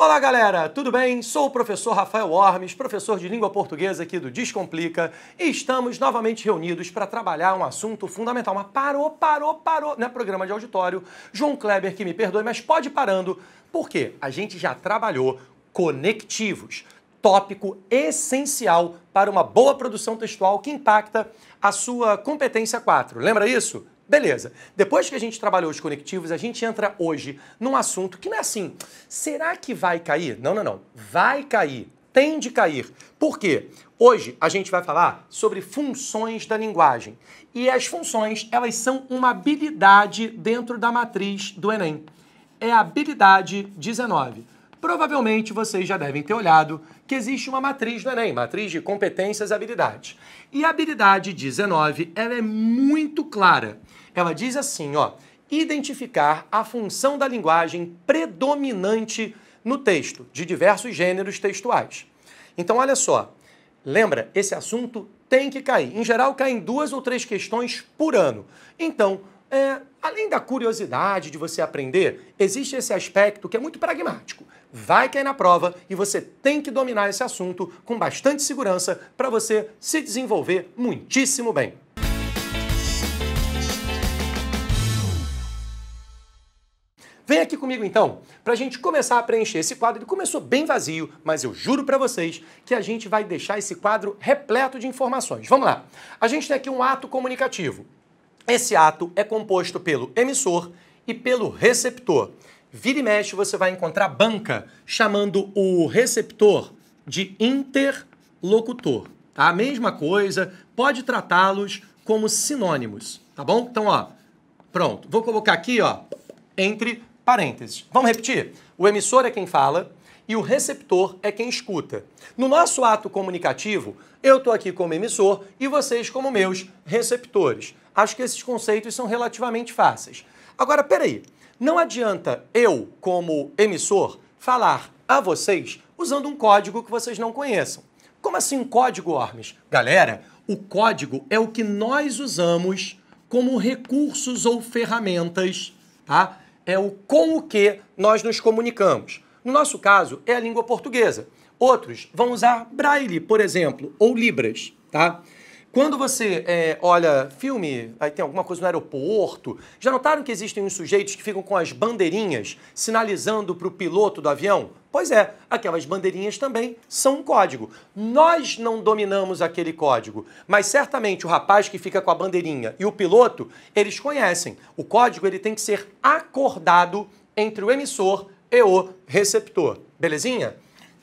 Olá, galera! Tudo bem? Sou o professor Rafael Ormes, professor de língua portuguesa aqui do Descomplica, e estamos novamente reunidos para trabalhar um assunto fundamental. Mas parou, parou, parou, né? Programa de auditório. João Kleber, que me perdoe, mas pode parando, porque a gente já trabalhou conectivos, tópico essencial para uma boa produção textual que impacta a sua competência 4. Lembra isso? Beleza. Depois que a gente trabalhou os conectivos, a gente entra hoje num assunto que não é assim. Será que vai cair? Não, não, não. Vai cair. Tem de cair. Por quê? Hoje a gente vai falar sobre funções da linguagem. E as funções, elas são uma habilidade dentro da matriz do Enem. É a habilidade 19. Provavelmente vocês já devem ter olhado que existe uma matriz do Enem, matriz de competências e habilidades. E a habilidade 19, ela é muito clara. Ela diz assim, ó, identificar a função da linguagem predominante no texto, de diversos gêneros textuais. Então, olha só, lembra, esse assunto tem que cair. Em geral, caem duas ou três questões por ano. Então, é, além da curiosidade de você aprender, existe esse aspecto que é muito pragmático vai cair na prova e você tem que dominar esse assunto com bastante segurança para você se desenvolver muitíssimo bem. Vem aqui comigo então, para a gente começar a preencher esse quadro. Ele começou bem vazio, mas eu juro para vocês que a gente vai deixar esse quadro repleto de informações. Vamos lá. A gente tem aqui um ato comunicativo. Esse ato é composto pelo emissor e pelo receptor. Vira e mexe, você vai encontrar banca chamando o receptor de interlocutor. Tá? A mesma coisa, pode tratá-los como sinônimos, tá bom? Então, ó, pronto. Vou colocar aqui, ó, entre parênteses. Vamos repetir? O emissor é quem fala e o receptor é quem escuta. No nosso ato comunicativo, eu estou aqui como emissor e vocês como meus receptores. Acho que esses conceitos são relativamente fáceis. Agora, peraí, não adianta eu, como emissor, falar a vocês usando um código que vocês não conheçam. Como assim código, Ormes? Galera, o código é o que nós usamos como recursos ou ferramentas, tá? É o com o que nós nos comunicamos. No nosso caso, é a língua portuguesa. Outros vão usar Braille, por exemplo, ou Libras, tá? Quando você é, olha filme, aí tem alguma coisa no aeroporto, já notaram que existem uns sujeitos que ficam com as bandeirinhas sinalizando para o piloto do avião? Pois é, aquelas bandeirinhas também são um código. Nós não dominamos aquele código, mas certamente o rapaz que fica com a bandeirinha e o piloto, eles conhecem. O código ele tem que ser acordado entre o emissor e o receptor. Belezinha?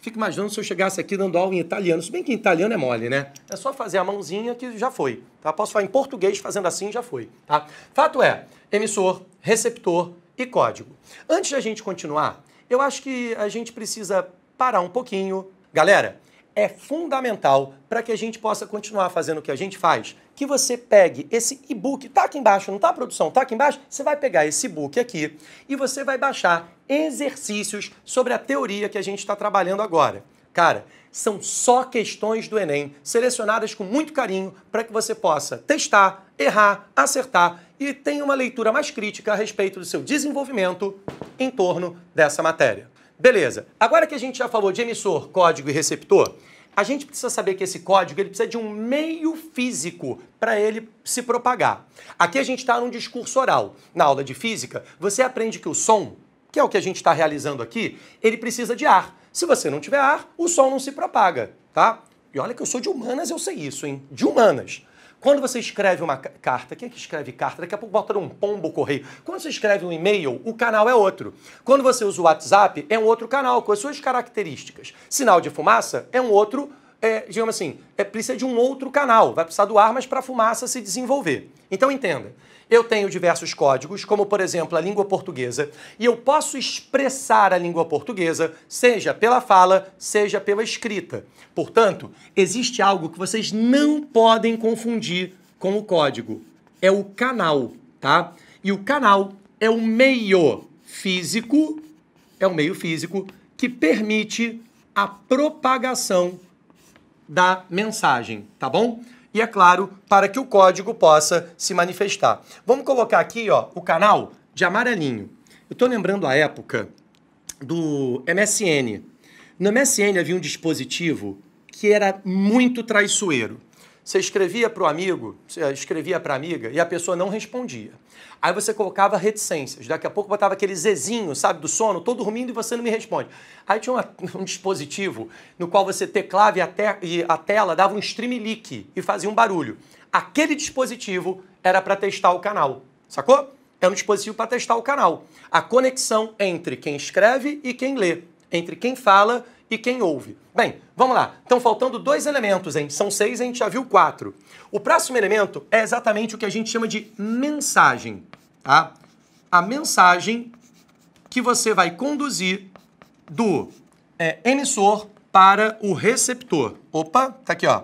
Fico imaginando se eu chegasse aqui dando aula em italiano. Se bem que em italiano é mole, né? É só fazer a mãozinha que já foi. Tá? Posso falar em português fazendo assim já foi. Tá? Fato é, emissor, receptor e código. Antes da gente continuar, eu acho que a gente precisa parar um pouquinho. Galera, é fundamental para que a gente possa continuar fazendo o que a gente faz. Que você pegue esse e-book, tá aqui embaixo, não tá produção, tá aqui embaixo. Você vai pegar esse e-book aqui e você vai baixar exercícios sobre a teoria que a gente está trabalhando agora. Cara, são só questões do Enem, selecionadas com muito carinho para que você possa testar, errar, acertar e tenha uma leitura mais crítica a respeito do seu desenvolvimento em torno dessa matéria. Beleza. Agora que a gente já falou de emissor, código e receptor, a gente precisa saber que esse código ele precisa de um meio físico para ele se propagar. Aqui a gente está num discurso oral. Na aula de física, você aprende que o som, que é o que a gente está realizando aqui, ele precisa de ar. Se você não tiver ar, o som não se propaga, tá? E olha que eu sou de humanas, eu sei isso, hein? De humanas. Quando você escreve uma carta, quem é que escreve carta? Daqui a pouco bota um pombo correio. Quando você escreve um e-mail, o canal é outro. Quando você usa o WhatsApp, é um outro canal, com as suas características. Sinal de fumaça é um outro é, digamos assim, é, precisa de um outro canal, vai precisar do ar, mas para a fumaça se desenvolver. Então entenda, eu tenho diversos códigos, como por exemplo a língua portuguesa, e eu posso expressar a língua portuguesa, seja pela fala, seja pela escrita. Portanto, existe algo que vocês não podem confundir com o código. É o canal, tá? E o canal é o meio físico, é o meio físico que permite a propagação da mensagem, tá bom? e, é claro, para que o código possa se manifestar. Vamos colocar aqui ó, o canal de amarelinho. Eu estou lembrando a época do MSN. No MSN havia um dispositivo que era muito traiçoeiro. Você escrevia para o amigo, você escrevia para a amiga e a pessoa não respondia. Aí você colocava reticências. Daqui a pouco botava aquele zezinho, sabe, do sono, todo dormindo e você não me responde. Aí tinha uma, um dispositivo no qual você teclava e a, te, e a tela dava um stream leak e fazia um barulho. Aquele dispositivo era para testar o canal, sacou? É um dispositivo para testar o canal. A conexão entre quem escreve e quem lê, entre quem fala e quem ouve. Bem, vamos lá. Estão faltando dois elementos, hein? São seis, a gente já viu quatro. O próximo elemento é exatamente o que a gente chama de mensagem, tá? A mensagem que você vai conduzir do é, emissor para o receptor. Opa, tá aqui, ó.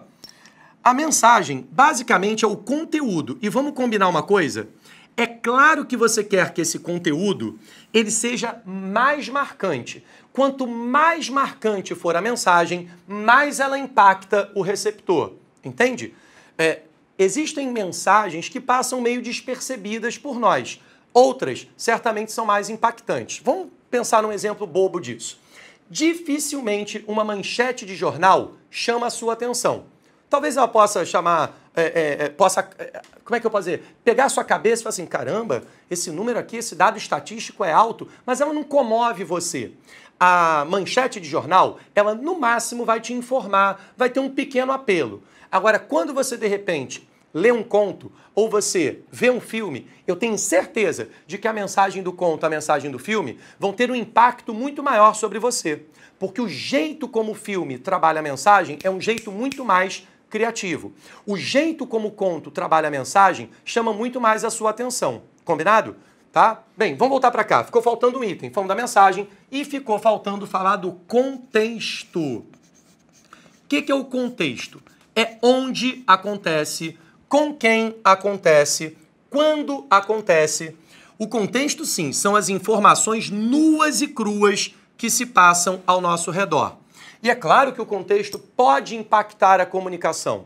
A mensagem basicamente é o conteúdo. E vamos combinar uma coisa? É claro que você quer que esse conteúdo ele seja mais marcante. Quanto mais marcante for a mensagem, mais ela impacta o receptor. Entende? É, existem mensagens que passam meio despercebidas por nós. Outras certamente são mais impactantes. Vamos pensar num exemplo bobo disso. Dificilmente uma manchete de jornal chama a sua atenção. Talvez ela possa chamar, é, é, é possa, é, como é que eu posso dizer? Pegar a sua cabeça e falar assim, caramba, esse número aqui, esse dado estatístico é alto, mas ela não comove você. A manchete de jornal, ela no máximo vai te informar, vai ter um pequeno apelo. Agora, quando você de repente lê um conto ou você vê um filme, eu tenho certeza de que a mensagem do conto, a mensagem do filme vão ter um impacto muito maior sobre você. Porque o jeito como o filme trabalha a mensagem é um jeito muito mais criativo. O jeito como o conto trabalha a mensagem chama muito mais a sua atenção. Combinado? Tá? Bem, vamos voltar para cá. Ficou faltando um item, falando da mensagem e ficou faltando falar do contexto. O que, que é o contexto? É onde acontece, com quem acontece, quando acontece. O contexto, sim, são as informações nuas e cruas que se passam ao nosso redor. E é claro que o contexto pode impactar a comunicação.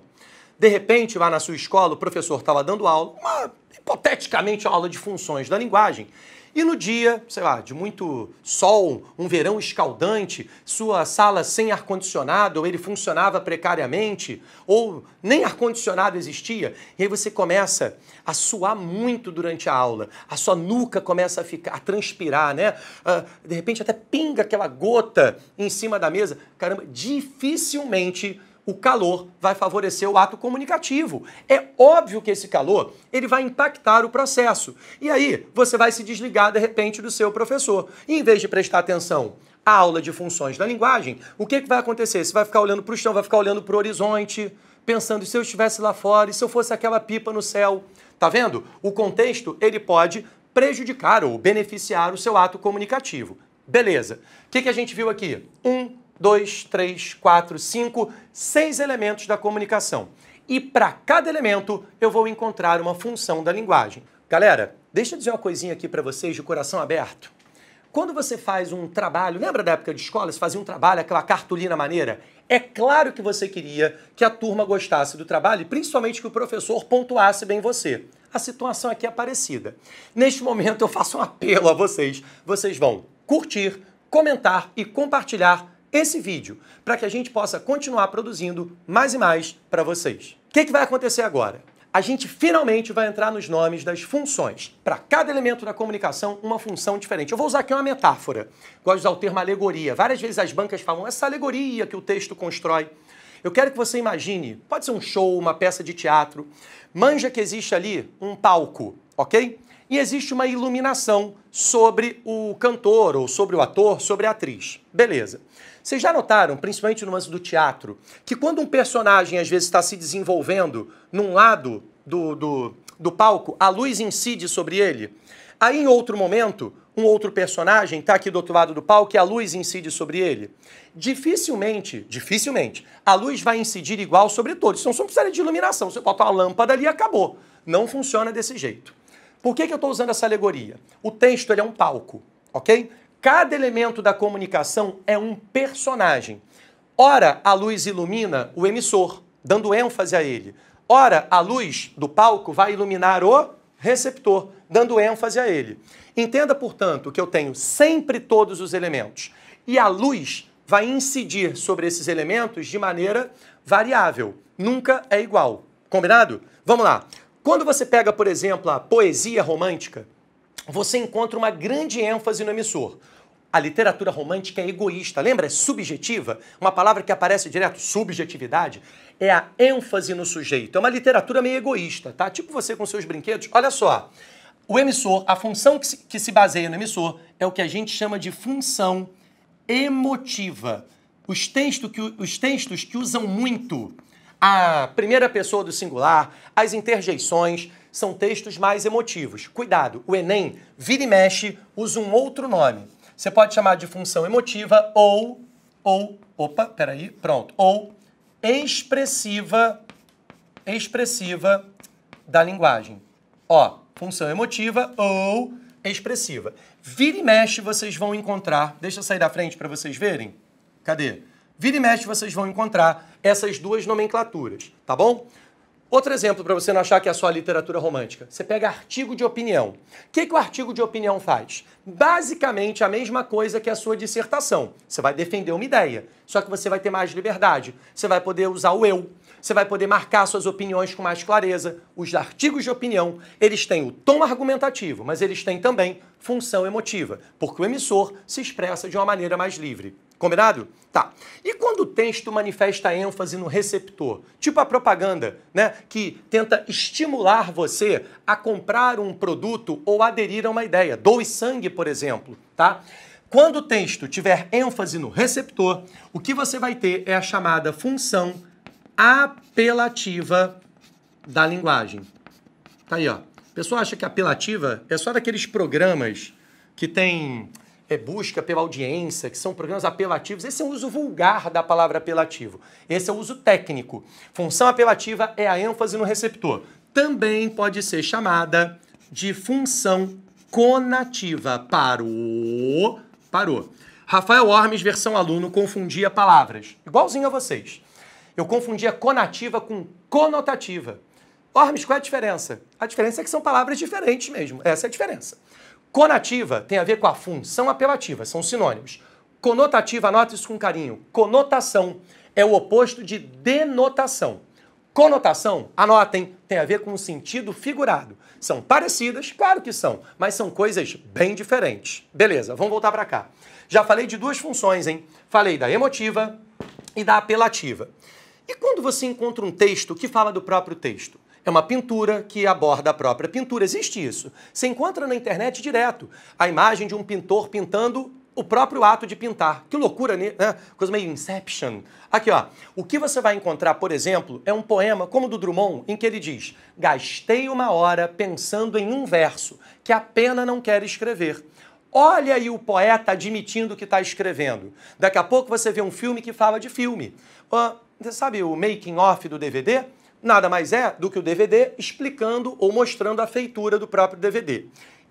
De repente, lá na sua escola, o professor estava dando aula, uma, hipoteticamente aula de funções da linguagem, e no dia, sei lá, de muito sol, um verão escaldante, sua sala sem ar-condicionado, ou ele funcionava precariamente, ou nem ar-condicionado existia, e aí você começa a suar muito durante a aula, a sua nuca começa a ficar, a transpirar, né? Ah, de repente até pinga aquela gota em cima da mesa. Caramba, dificilmente o calor vai favorecer o ato comunicativo. É óbvio que esse calor, ele vai impactar o processo. E aí, você vai se desligar de repente do seu professor. E em vez de prestar atenção à aula de funções da linguagem, o que, que vai acontecer? Você vai ficar olhando para o chão, vai ficar olhando para o horizonte, pensando se eu estivesse lá fora, e se eu fosse aquela pipa no céu. Tá vendo? O contexto, ele pode prejudicar ou beneficiar o seu ato comunicativo. Beleza. O que, que a gente viu aqui? Um dois, três, quatro, cinco, seis elementos da comunicação. E para cada elemento eu vou encontrar uma função da linguagem. Galera, deixa eu dizer uma coisinha aqui para vocês de coração aberto. Quando você faz um trabalho, lembra da época de escola? Você fazia um trabalho, aquela cartolina maneira? É claro que você queria que a turma gostasse do trabalho e principalmente que o professor pontuasse bem você. A situação aqui é parecida. Neste momento eu faço um apelo a vocês. Vocês vão curtir, comentar e compartilhar esse vídeo para que a gente possa continuar produzindo mais e mais para vocês. O que, que vai acontecer agora? a gente finalmente vai entrar nos nomes das funções. Para cada elemento da comunicação, uma função diferente. Eu vou usar aqui uma metáfora. Gosto de usar o termo alegoria. Várias vezes as bancas falam essa alegoria que o texto constrói. Eu quero que você imagine, pode ser um show, uma peça de teatro, manja que existe ali um palco, ok? E existe uma iluminação sobre o cantor, ou sobre o ator, sobre a atriz. Beleza. Vocês já notaram, principalmente no lance do teatro, que quando um personagem às vezes está se desenvolvendo num lado do, do, do palco, a luz incide sobre ele? Aí, em outro momento, um outro personagem está aqui do outro lado do palco e a luz incide sobre ele. Dificilmente, dificilmente, a luz vai incidir igual sobre todos. Então, você não precisa de iluminação. Você bota uma lâmpada ali e acabou. Não funciona desse jeito. Por que, que eu estou usando essa alegoria? O texto ele é um palco, ok? Cada elemento da comunicação é um personagem. Ora, a luz ilumina o emissor, dando ênfase a ele. Ora, a luz do palco vai iluminar o receptor, dando ênfase a ele. Entenda, portanto, que eu tenho sempre todos os elementos. E a luz vai incidir sobre esses elementos de maneira variável. Nunca é igual. Combinado? Vamos lá. Quando você pega, por exemplo, a poesia romântica, você encontra uma grande ênfase no emissor. A literatura romântica é egoísta, lembra? É subjetiva. Uma palavra que aparece direto, subjetividade, é a ênfase no sujeito. É uma literatura meio egoísta, tá? Tipo você com seus brinquedos. Olha só. O emissor, a função que se, que se baseia no emissor, é o que a gente chama de função emotiva. Os, texto que, os textos que usam muito a primeira pessoa do singular, as interjeições, são textos mais emotivos. Cuidado, o Enem vira e mexe, usa um outro nome. Você pode chamar de função emotiva ou, ou, opa, peraí, pronto, ou expressiva, expressiva da linguagem. Ó, função emotiva ou expressiva. Vira e mexe vocês vão encontrar, deixa eu sair da frente para vocês verem. Cadê? Vira e mexe vocês vão encontrar essas duas nomenclaturas, tá bom? Outro exemplo para você não achar que é só literatura romântica. Você pega artigo de opinião. O que, que o artigo de opinião faz? Basicamente a mesma coisa que a sua dissertação. Você vai defender uma ideia, só que você vai ter mais liberdade. Você vai poder usar o eu. Você vai poder marcar suas opiniões com mais clareza. Os artigos de opinião, eles têm o tom argumentativo, mas eles têm também função emotiva, porque o emissor se expressa de uma maneira mais livre. Combinado? Tá. E quando o texto manifesta ênfase no receptor, tipo a propaganda, né, que tenta estimular você a comprar um produto ou aderir a uma ideia, doe sangue, por exemplo, tá? Quando o texto tiver ênfase no receptor, o que você vai ter é a chamada função apelativa da linguagem. Tá aí, ó. A pessoa acha que apelativa é só daqueles programas que tem é, busca pela audiência, que são programas apelativos. Esse é um uso vulgar da palavra apelativo. Esse é o uso técnico. Função apelativa é a ênfase no receptor. Também pode ser chamada de função conativa. Parou. Parou. Rafael Ormes, versão aluno, confundia palavras. Igualzinho a vocês. Eu confundia conativa com conotativa. Ormes, qual é a diferença? A diferença é que são palavras diferentes mesmo. Essa é a diferença. Conativa tem a ver com a função apelativa, são sinônimos. Conotativa, anota isso com carinho. Conotação é o oposto de denotação. Conotação, anotem, tem a ver com o sentido figurado. São parecidas, claro que são, mas são coisas bem diferentes. Beleza, vamos voltar para cá. Já falei de duas funções, hein? Falei da emotiva e da apelativa. E quando você encontra um texto que fala do próprio texto? É uma pintura que aborda a própria pintura. Existe isso. Você encontra na internet direto a imagem de um pintor pintando o próprio ato de pintar. Que loucura, né? Coisa meio Inception. Aqui, ó. O que você vai encontrar, por exemplo, é um poema como o do Drummond, em que ele diz: Gastei uma hora pensando em um verso que a pena não quer escrever. Olha aí o poeta admitindo que está escrevendo. Daqui a pouco você vê um filme que fala de filme. Uh, você sabe o making off do DVD? nada mais é do que o DVD explicando ou mostrando a feitura do próprio DVD.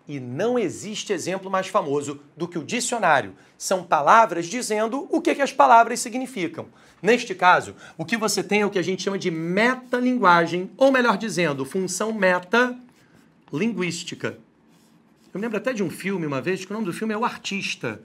E não existe exemplo mais famoso do que o dicionário. São palavras dizendo o que, que as palavras significam. Neste caso, o que você tem é o que a gente chama de metalinguagem, ou melhor dizendo, função metalinguística. Eu me lembro até de um filme uma vez que o nome do filme é O Artista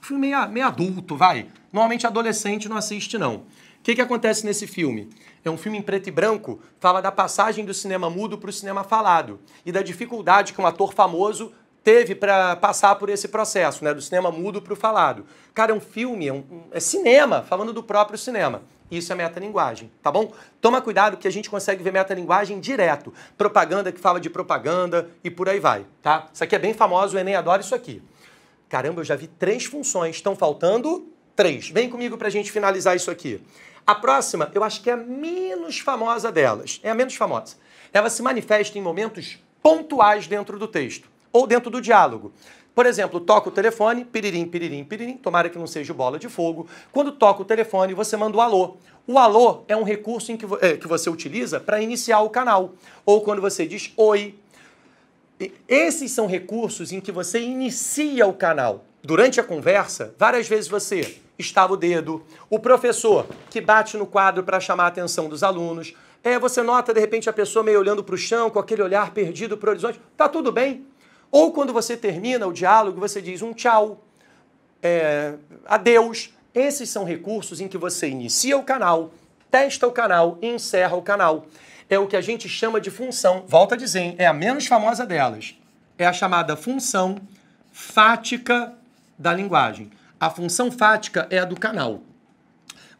filme meio, meio adulto, vai. Normalmente adolescente não assiste, não. O que, que acontece nesse filme? É um filme em preto e branco, fala da passagem do cinema mudo para o cinema falado e da dificuldade que um ator famoso teve para passar por esse processo, né? Do cinema mudo para o falado. Cara, é um filme, é, um, é, cinema, falando do próprio cinema. Isso é metalinguagem, tá bom? Toma cuidado que a gente consegue ver metalinguagem direto. Propaganda que fala de propaganda e por aí vai, tá? Isso aqui é bem famoso, o Enem adora isso aqui. Caramba, eu já vi três funções, estão faltando três. Vem comigo para a gente finalizar isso aqui. A próxima, eu acho que é a menos famosa delas. É a menos famosa. Ela se manifesta em momentos pontuais dentro do texto ou dentro do diálogo. Por exemplo, toca o telefone, piririm, piririm, piririm, tomara que não seja bola de fogo. Quando toca o telefone, você manda o alô. O alô é um recurso em que, é, que você utiliza para iniciar o canal. Ou quando você diz oi, esses são recursos em que você inicia o canal. Durante a conversa, várias vezes você estava o dedo, o professor que bate no quadro para chamar a atenção dos alunos. É, você nota de repente a pessoa meio olhando para o chão, com aquele olhar perdido para o horizonte. Tá tudo bem. Ou quando você termina o diálogo, você diz um tchau, é, adeus. Esses são recursos em que você inicia o canal, testa o canal e encerra o canal é o que a gente chama de função. Volta a dizer, hein? é a menos famosa delas. É a chamada função fática da linguagem. A função fática é a do canal.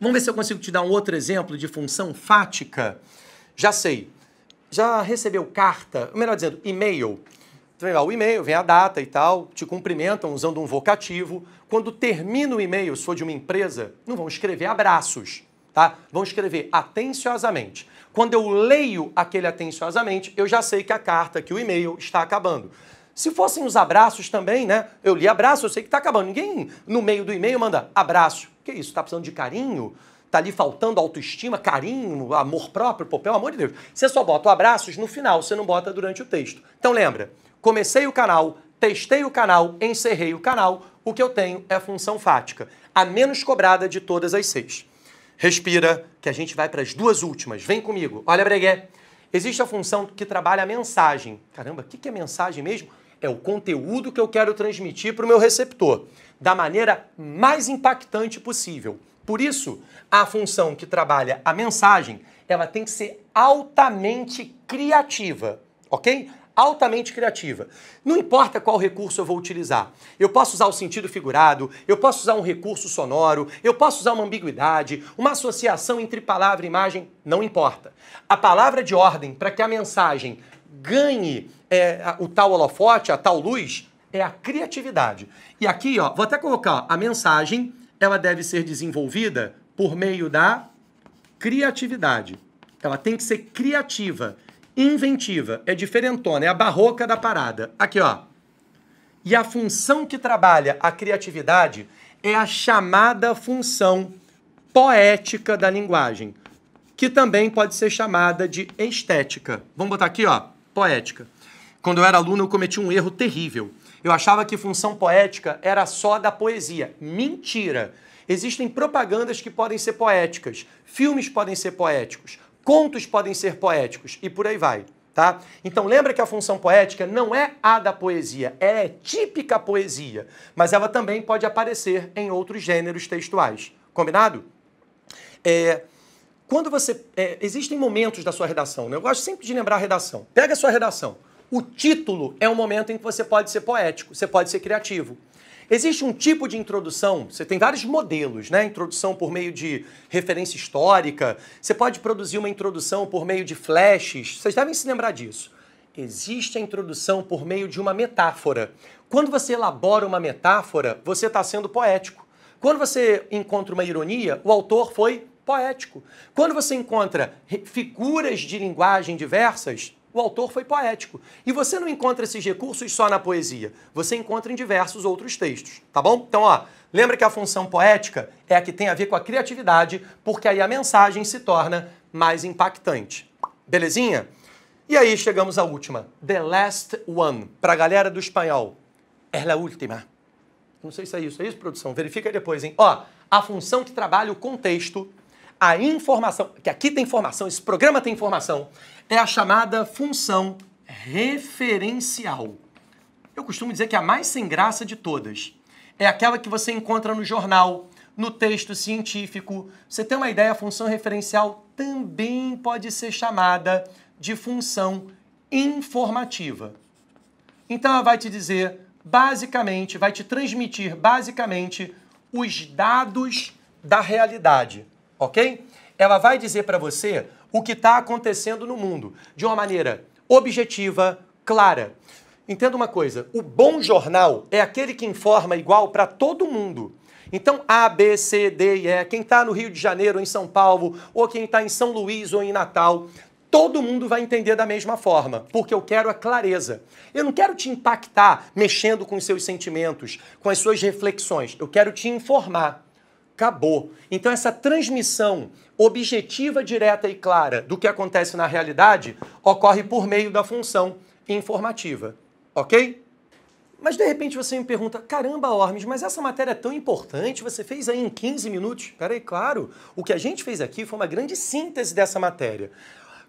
Vamos ver se eu consigo te dar um outro exemplo de função fática. Já sei. Já recebeu carta, ou melhor dizendo, e-mail. Vem lá o e-mail, vem a data e tal, te cumprimentam usando um vocativo. Quando termina o e-mail, sou de uma empresa, não vão escrever abraços, tá? Vão escrever atenciosamente. Quando eu leio aquele atenciosamente, eu já sei que a carta, que o e-mail está acabando. Se fossem os abraços também, né? Eu li abraço, eu sei que está acabando. Ninguém no meio do e-mail manda abraço. Que isso? Está precisando de carinho? Tá ali faltando autoestima, carinho, amor próprio, pô, pelo amor de Deus. Você só bota abraços no final, você não bota durante o texto. Então lembra, comecei o canal, testei o canal, encerrei o canal, o que eu tenho é a função fática, a menos cobrada de todas as seis. Respira, que a gente vai para as duas últimas. Vem comigo. Olha, Bregué. Existe a função que trabalha a mensagem. Caramba, o que, que é mensagem mesmo? É o conteúdo que eu quero transmitir para o meu receptor, da maneira mais impactante possível. Por isso, a função que trabalha a mensagem, ela tem que ser altamente criativa, ok? altamente criativa. Não importa qual recurso eu vou utilizar. Eu posso usar o sentido figurado, eu posso usar um recurso sonoro, eu posso usar uma ambiguidade, uma associação entre palavra e imagem, não importa. A palavra de ordem para que a mensagem ganhe é, o tal holofote, a tal luz, é a criatividade. E aqui, ó, vou até colocar, ó, a mensagem, ela deve ser desenvolvida por meio da criatividade. Ela tem que ser criativa inventiva, é diferentona, é a barroca da parada. Aqui, ó. E a função que trabalha a criatividade é a chamada função poética da linguagem, que também pode ser chamada de estética. Vamos botar aqui, ó, poética. Quando eu era aluno, eu cometi um erro terrível. Eu achava que função poética era só da poesia. Mentira! Existem propagandas que podem ser poéticas, filmes podem ser poéticos, contos podem ser poéticos e por aí vai. Tá? Então lembra que a função poética não é a da poesia, ela é típica poesia, mas ela também pode aparecer em outros gêneros textuais. Combinado? É, quando você. É, existem momentos da sua redação, né? Eu gosto sempre de lembrar a redação. Pega a sua redação. O título é um momento em que você pode ser poético, você pode ser criativo. Existe um tipo de introdução, você tem vários modelos, né? Introdução por meio de referência histórica, você pode produzir uma introdução por meio de flashes, vocês devem se lembrar disso. Existe a introdução por meio de uma metáfora. Quando você elabora uma metáfora, você está sendo poético. Quando você encontra uma ironia, o autor foi poético. Quando você encontra figuras de linguagem diversas, o autor foi poético. E você não encontra esses recursos só na poesia, você encontra em diversos outros textos, tá bom? Então, ó, lembra que a função poética é a que tem a ver com a criatividade, porque aí a mensagem se torna mais impactante. Belezinha? E aí chegamos à última, the last one, para a galera do espanhol. É la última. Não sei se é isso, é isso, produção? Verifica depois, hein? Ó, a função que trabalha o contexto a informação, que aqui tem informação, esse programa tem informação, é a chamada função referencial. Eu costumo dizer que é a mais sem graça de todas. É aquela que você encontra no jornal, no texto científico. Você tem uma ideia, a função referencial também pode ser chamada de função informativa. Então ela vai te dizer basicamente, vai te transmitir basicamente os dados da realidade ok? Ela vai dizer para você o que está acontecendo no mundo de uma maneira objetiva, clara. Entenda uma coisa: o bom jornal é aquele que informa igual para todo mundo. Então, A, B, C, D e E, quem está no Rio de Janeiro, em São Paulo, ou quem está em São Luís ou em Natal, todo mundo vai entender da mesma forma, porque eu quero a clareza. Eu não quero te impactar mexendo com os seus sentimentos, com as suas reflexões. Eu quero te informar acabou. Então, essa transmissão objetiva, direta e clara do que acontece na realidade ocorre por meio da função informativa, ok? Mas de repente você me pergunta: caramba, Ormes, mas essa matéria é tão importante, você fez aí em 15 minutos? Peraí, claro, o que a gente fez aqui foi uma grande síntese dessa matéria.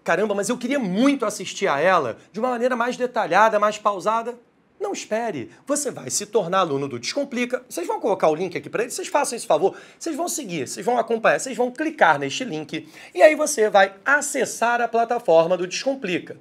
Caramba, mas eu queria muito assistir a ela de uma maneira mais detalhada, mais pausada. Não espere. Você vai se tornar aluno do Descomplica. Vocês vão colocar o link aqui para ele. Vocês façam esse favor. Vocês vão seguir, vocês vão acompanhar, vocês vão clicar neste link. E aí você vai acessar a plataforma do Descomplica.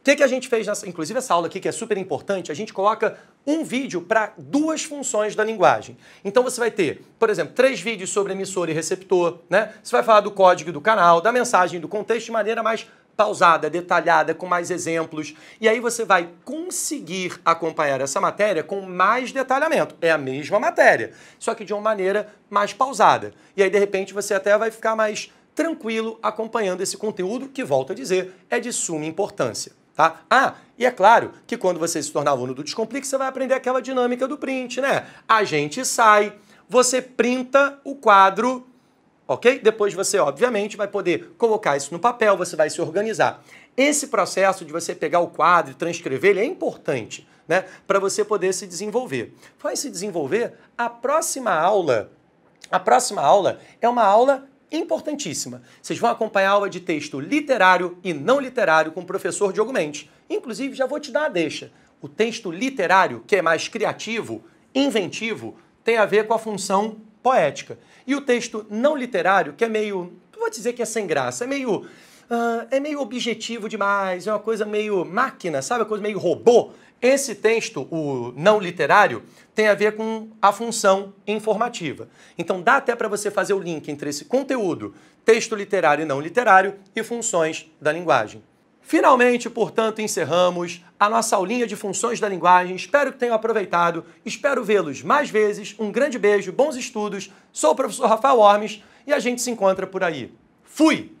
O que, que a gente fez, nessa, inclusive essa aula aqui que é super importante, a gente coloca um vídeo para duas funções da linguagem. Então você vai ter, por exemplo, três vídeos sobre emissor e receptor, né? Você vai falar do código do canal, da mensagem, do contexto de maneira mais pausada, detalhada, com mais exemplos. E aí você vai conseguir acompanhar essa matéria com mais detalhamento. É a mesma matéria, só que de uma maneira mais pausada. E aí, de repente, você até vai ficar mais tranquilo acompanhando esse conteúdo, que, volto a dizer, é de suma importância. Tá? Ah, e é claro que quando você se tornar aluno do Descomplica, você vai aprender aquela dinâmica do print, né? A gente sai, você printa o quadro ok? Depois você, obviamente, vai poder colocar isso no papel, você vai se organizar. Esse processo de você pegar o quadro e transcrever, ele é importante, né? Para você poder se desenvolver. Vai se desenvolver, a próxima aula, a próxima aula é uma aula importantíssima. Vocês vão acompanhar a aula de texto literário e não literário com o professor Diogo Mendes. Inclusive, já vou te dar a deixa. O texto literário, que é mais criativo, inventivo, tem a ver com a função poética. E o texto não literário, que é meio. Vou dizer que é sem graça, é meio. Uh, é meio objetivo demais, é uma coisa meio máquina, sabe? Uma coisa meio robô. Esse texto, o não literário, tem a ver com a função informativa. Então dá até para você fazer o link entre esse conteúdo, texto literário e não literário, e funções da linguagem. Finalmente, portanto, encerramos a nossa aulinha de funções da linguagem. Espero que tenham aproveitado. Espero vê-los mais vezes. Um grande beijo, bons estudos. Sou o professor Rafael Ormes e a gente se encontra por aí. Fui!